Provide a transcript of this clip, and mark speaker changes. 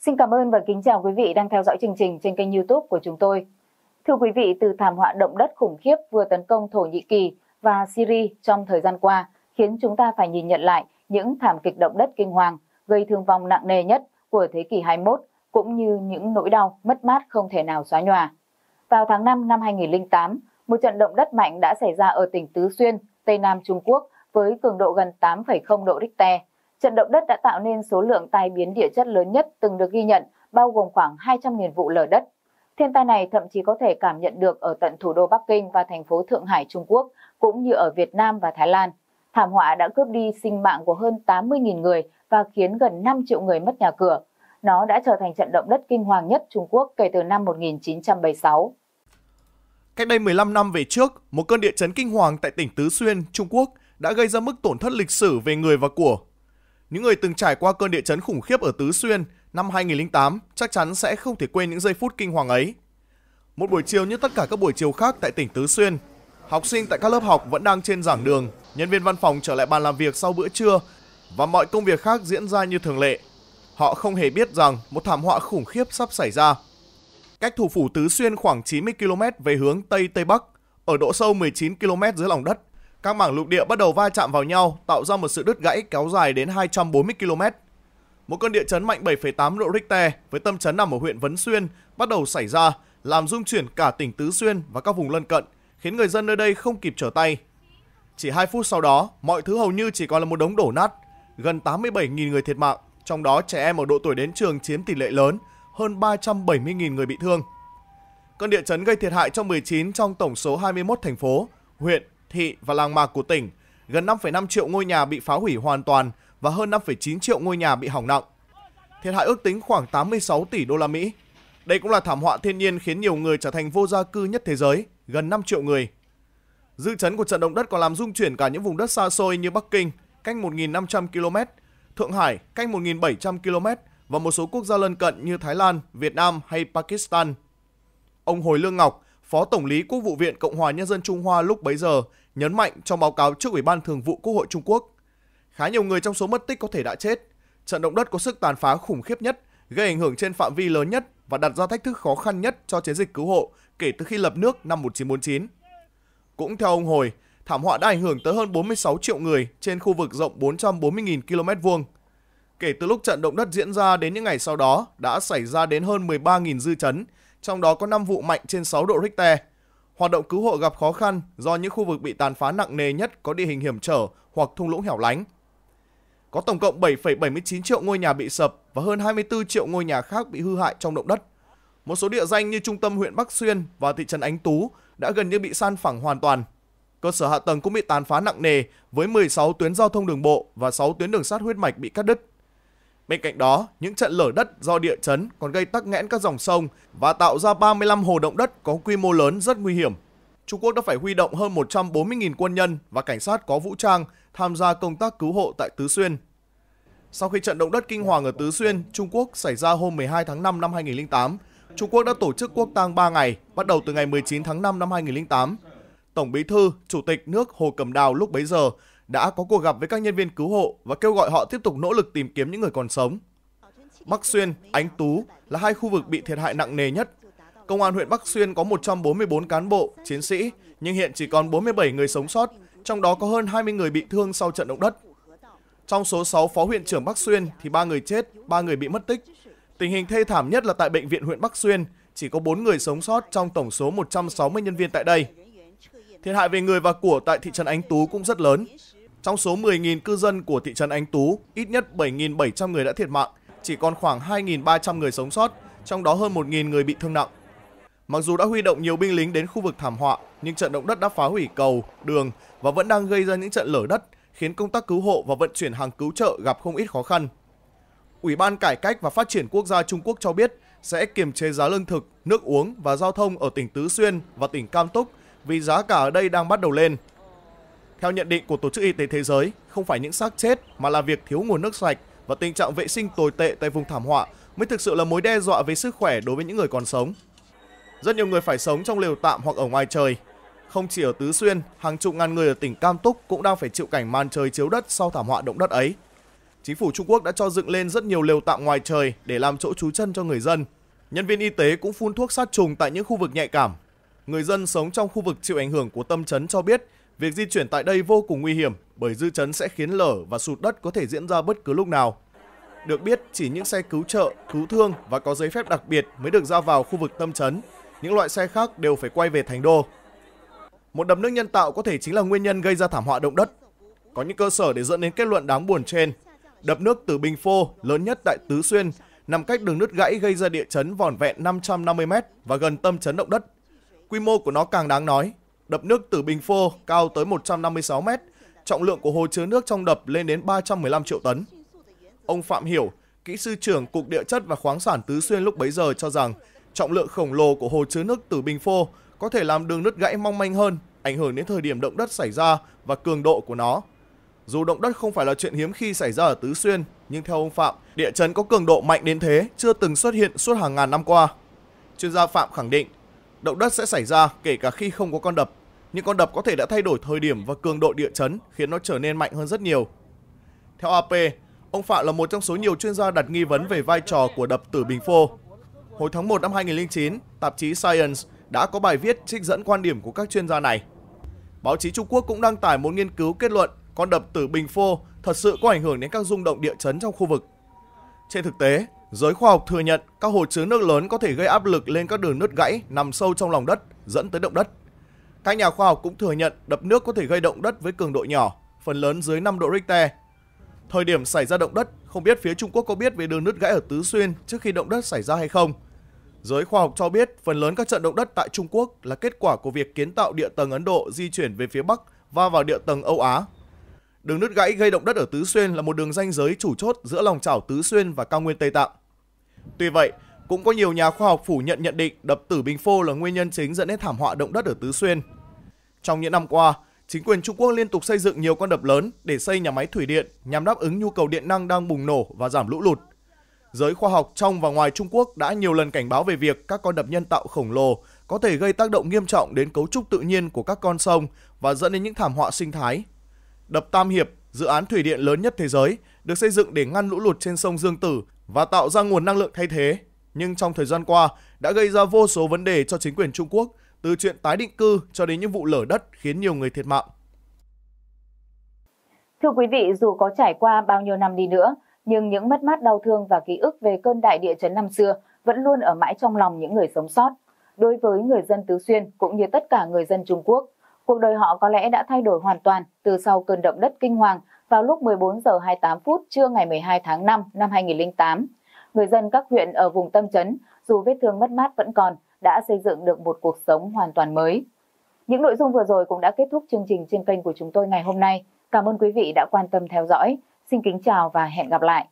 Speaker 1: Xin cảm ơn và kính chào quý vị đang theo dõi chương trình trên kênh YouTube của chúng tôi. Thưa quý vị, từ thảm họa động đất khủng khiếp vừa tấn công Thổ Nhĩ Kỳ và Syria trong thời gian qua khiến chúng ta phải nhìn nhận lại những thảm kịch động đất kinh hoàng gây thương vong nặng nề nhất của thế kỷ 21 cũng như những nỗi đau mất mát không thể nào xóa nhòa. Vào tháng 5 năm 2008, một trận động đất mạnh đã xảy ra ở tỉnh Tứ Xuyên, Tây Nam Trung Quốc với cường độ gần 8,0 độ Richter Trận động đất đã tạo nên số lượng tai biến địa chất lớn nhất từng được ghi nhận, bao gồm khoảng 200.000 vụ lở đất. Thiên tai này thậm chí có thể cảm nhận được ở tận thủ đô Bắc Kinh và thành phố Thượng Hải Trung Quốc, cũng như ở Việt Nam và Thái Lan. Thảm họa đã cướp đi sinh mạng của hơn 80.000 người và khiến gần 5 triệu người mất nhà cửa. Nó đã trở thành trận động đất kinh hoàng nhất Trung Quốc kể từ năm 1976.
Speaker 2: Cách đây 15 năm về trước, một cơn địa chấn kinh hoàng tại tỉnh Tứ Xuyên, Trung Quốc đã gây ra mức tổn thất lịch sử về người và của những người từng trải qua cơn địa chấn khủng khiếp ở Tứ Xuyên năm 2008 chắc chắn sẽ không thể quên những giây phút kinh hoàng ấy. Một buổi chiều như tất cả các buổi chiều khác tại tỉnh Tứ Xuyên, học sinh tại các lớp học vẫn đang trên giảng đường, nhân viên văn phòng trở lại bàn làm việc sau bữa trưa và mọi công việc khác diễn ra như thường lệ. Họ không hề biết rằng một thảm họa khủng khiếp sắp xảy ra. Cách thủ phủ Tứ Xuyên khoảng 90 km về hướng Tây Tây Bắc, ở độ sâu 19 km dưới lòng đất, các mảng lục địa bắt đầu va chạm vào nhau, tạo ra một sự đứt gãy kéo dài đến 240 km. Một cơn địa chấn mạnh 7,8 độ Richter với tâm chấn nằm ở huyện Vấn Xuyên bắt đầu xảy ra, làm rung chuyển cả tỉnh Tứ Xuyên và các vùng lân cận, khiến người dân nơi đây không kịp trở tay. Chỉ 2 phút sau đó, mọi thứ hầu như chỉ còn là một đống đổ nát, gần 87.000 người thiệt mạng, trong đó trẻ em ở độ tuổi đến trường chiếm tỷ lệ lớn, hơn 370.000 người bị thương. Cơn địa chấn gây thiệt hại cho 19 trong tổng số 21 thành phố, huyện thị và làng mạc của tỉnh, gần 5,5 triệu ngôi nhà bị phá hủy hoàn toàn và hơn 5,9 triệu ngôi nhà bị hỏng nặng. Thiệt hại ước tính khoảng 86 tỷ đô la Mỹ. Đây cũng là thảm họa thiên nhiên khiến nhiều người trở thành vô gia cư nhất thế giới, gần 5 triệu người. Dư chấn của trận động đất còn làm rung chuyển cả những vùng đất xa xôi như Bắc Kinh, cách 1.500 km, Thượng Hải, cách 1.700 km và một số quốc gia lân cận như Thái Lan, Việt Nam hay Pakistan. Ông Hồi Lương Ngọc, Phó Tổng lý Quốc vụ viện Cộng hòa Nhân dân Trung Hoa lúc bấy giờ nhấn mạnh trong báo cáo trước Ủy ban Thường vụ Quốc hội Trung Quốc. Khá nhiều người trong số mất tích có thể đã chết. Trận động đất có sức tàn phá khủng khiếp nhất, gây ảnh hưởng trên phạm vi lớn nhất và đặt ra thách thức khó khăn nhất cho chiến dịch cứu hộ kể từ khi lập nước năm 1949. Cũng theo ông Hồi, thảm họa đã ảnh hưởng tới hơn 46 triệu người trên khu vực rộng 440.000 km vuông. Kể từ lúc trận động đất diễn ra đến những ngày sau đó đã xảy ra đến hơn 13.000 dư chấn, trong đó có 5 vụ mạnh trên 6 độ Richter. Hoạt động cứu hộ gặp khó khăn do những khu vực bị tàn phá nặng nề nhất có địa hình hiểm trở hoặc thung lũng hẻo lánh. Có tổng cộng 7,79 triệu ngôi nhà bị sập và hơn 24 triệu ngôi nhà khác bị hư hại trong động đất. Một số địa danh như trung tâm huyện Bắc Xuyên và thị trấn Ánh Tú đã gần như bị san phẳng hoàn toàn. Cơ sở hạ tầng cũng bị tàn phá nặng nề với 16 tuyến giao thông đường bộ và 6 tuyến đường sắt huyết mạch bị cắt đứt. Bên cạnh đó, những trận lở đất do địa chấn còn gây tắc nghẽn các dòng sông và tạo ra 35 hồ động đất có quy mô lớn rất nguy hiểm. Trung Quốc đã phải huy động hơn 140.000 quân nhân và cảnh sát có vũ trang tham gia công tác cứu hộ tại Tứ Xuyên. Sau khi trận động đất kinh hoàng ở Tứ Xuyên, Trung Quốc xảy ra hôm 12 tháng 5 năm 2008, Trung Quốc đã tổ chức quốc tang 3 ngày, bắt đầu từ ngày 19 tháng 5 năm 2008. Tổng bí thư, chủ tịch nước Hồ Cẩm Đào lúc bấy giờ đã có cuộc gặp với các nhân viên cứu hộ và kêu gọi họ tiếp tục nỗ lực tìm kiếm những người còn sống. Bắc Xuyên, Ánh Tú là hai khu vực bị thiệt hại nặng nề nhất. Công an huyện Bắc Xuyên có 144 cán bộ, chiến sĩ, nhưng hiện chỉ còn 47 người sống sót, trong đó có hơn 20 người bị thương sau trận động đất. Trong số 6 phó huyện trưởng Bắc Xuyên thì 3 người chết, 3 người bị mất tích. Tình hình thê thảm nhất là tại bệnh viện huyện Bắc Xuyên, chỉ có 4 người sống sót trong tổng số 160 nhân viên tại đây. Thiệt hại về người và của tại thị trấn Ánh Tú cũng rất lớn. Trong số 10.000 cư dân của thị trấn Ánh Tú, ít nhất 7.700 người đã thiệt mạng, chỉ còn khoảng 2.300 người sống sót, trong đó hơn 1.000 người bị thương nặng. Mặc dù đã huy động nhiều binh lính đến khu vực thảm họa, nhưng trận động đất đã phá hủy cầu, đường và vẫn đang gây ra những trận lở đất, khiến công tác cứu hộ và vận chuyển hàng cứu trợ gặp không ít khó khăn. Ủy ban Cải cách và Phát triển Quốc gia Trung Quốc cho biết sẽ kiềm chế giá lương thực, nước uống và giao thông ở tỉnh Tứ Xuyên và tỉnh Cam Túc vì giá cả ở đây đang bắt đầu lên. Theo nhận định của Tổ chức Y tế Thế giới, không phải những xác chết mà là việc thiếu nguồn nước sạch và tình trạng vệ sinh tồi tệ tại vùng thảm họa mới thực sự là mối đe dọa về sức khỏe đối với những người còn sống. Rất nhiều người phải sống trong lều tạm hoặc ở ngoài trời. Không chỉ ở Tứ Xuyên, hàng chục ngàn người ở tỉnh Cam Túc cũng đang phải chịu cảnh màn trời chiếu đất sau thảm họa động đất ấy. Chính phủ Trung Quốc đã cho dựng lên rất nhiều lều tạm ngoài trời để làm chỗ trú chân cho người dân. Nhân viên y tế cũng phun thuốc sát trùng tại những khu vực nhạy cảm. Người dân sống trong khu vực chịu ảnh hưởng của tâm chấn cho biết Việc di chuyển tại đây vô cùng nguy hiểm bởi dư chấn sẽ khiến lở và sụt đất có thể diễn ra bất cứ lúc nào. Được biết, chỉ những xe cứu trợ, cứu thương và có giấy phép đặc biệt mới được ra vào khu vực tâm chấn, Những loại xe khác đều phải quay về thành đô. Một đập nước nhân tạo có thể chính là nguyên nhân gây ra thảm họa động đất. Có những cơ sở để dẫn đến kết luận đáng buồn trên. Đập nước từ Bình Phô, lớn nhất tại Tứ Xuyên, nằm cách đường nứt gãy gây ra địa chấn vỏn vẹn 550m và gần tâm chấn động đất. Quy mô của nó càng đáng nói Đập nước từ bình phô cao tới 156 mét, trọng lượng của hồ chứa nước trong đập lên đến 315 triệu tấn. Ông Phạm Hiểu, kỹ sư trưởng Cục Địa chất và Khoáng sản Tứ Xuyên lúc bấy giờ cho rằng trọng lượng khổng lồ của hồ chứa nước Tử Bình Phô có thể làm đường nứt gãy mong manh hơn, ảnh hưởng đến thời điểm động đất xảy ra và cường độ của nó. Dù động đất không phải là chuyện hiếm khi xảy ra ở Tứ Xuyên, nhưng theo ông Phạm, địa chấn có cường độ mạnh đến thế chưa từng xuất hiện suốt hàng ngàn năm qua. Chuyên gia Phạm khẳng định, động đất sẽ xảy ra kể cả khi không có con đập những con đập có thể đã thay đổi thời điểm và cường độ địa chấn khiến nó trở nên mạnh hơn rất nhiều. Theo AP, ông Phạm là một trong số nhiều chuyên gia đặt nghi vấn về vai trò của đập Tử Bình Phô. Hồi tháng 1 năm 2009, tạp chí Science đã có bài viết trích dẫn quan điểm của các chuyên gia này. Báo chí Trung Quốc cũng đăng tải một nghiên cứu kết luận con đập Tử Bình Phô thật sự có ảnh hưởng đến các rung động địa chấn trong khu vực. Trên thực tế, giới khoa học thừa nhận các hồ chứa nước lớn có thể gây áp lực lên các đường nứt gãy nằm sâu trong lòng đất, dẫn tới động đất. Các nhà khoa học cũng thừa nhận đập nước có thể gây động đất với cường độ nhỏ, phần lớn dưới 5 độ Richter. Thời điểm xảy ra động đất, không biết phía Trung Quốc có biết về đường nứt gãy ở Tứ Xuyên trước khi động đất xảy ra hay không. Giới khoa học cho biết phần lớn các trận động đất tại Trung Quốc là kết quả của việc kiến tạo địa tầng Ấn Độ di chuyển về phía Bắc và vào địa tầng Âu Á. Đường nứt gãy gây động đất ở Tứ Xuyên là một đường ranh giới chủ chốt giữa lòng chảo Tứ Xuyên và cao nguyên Tây Tạng. Tuy vậy, cũng có nhiều nhà khoa học phủ nhận nhận định đập Tử Bình Phô là nguyên nhân chính dẫn đến thảm họa động đất ở Tứ Xuyên. Trong những năm qua, chính quyền Trung Quốc liên tục xây dựng nhiều con đập lớn để xây nhà máy thủy điện nhằm đáp ứng nhu cầu điện năng đang bùng nổ và giảm lũ lụt. Giới khoa học trong và ngoài Trung Quốc đã nhiều lần cảnh báo về việc các con đập nhân tạo khổng lồ có thể gây tác động nghiêm trọng đến cấu trúc tự nhiên của các con sông và dẫn đến những thảm họa sinh thái. Đập Tam Hiệp, dự án thủy điện lớn nhất thế giới, được xây dựng để ngăn lũ lụt trên sông Dương Tử và tạo ra nguồn năng lượng thay thế nhưng trong thời gian qua đã gây ra vô số vấn đề cho chính quyền Trung Quốc, từ chuyện tái định cư cho đến những vụ lở đất khiến nhiều người thiệt mạng.
Speaker 1: Thưa quý vị, dù có trải qua bao nhiêu năm đi nữa, nhưng những mất mát đau thương và ký ức về cơn đại địa chấn năm xưa vẫn luôn ở mãi trong lòng những người sống sót. Đối với người dân Tứ Xuyên cũng như tất cả người dân Trung Quốc, cuộc đời họ có lẽ đã thay đổi hoàn toàn từ sau cơn động đất kinh hoàng vào lúc 14 giờ 28 phút trưa ngày 12 tháng 5 năm 2008 người dân các huyện ở vùng tâm chấn, dù vết thương mất mát vẫn còn, đã xây dựng được một cuộc sống hoàn toàn mới. Những nội dung vừa rồi cũng đã kết thúc chương trình trên kênh của chúng tôi ngày hôm nay. Cảm ơn quý vị đã quan tâm theo dõi. Xin kính chào và hẹn gặp lại.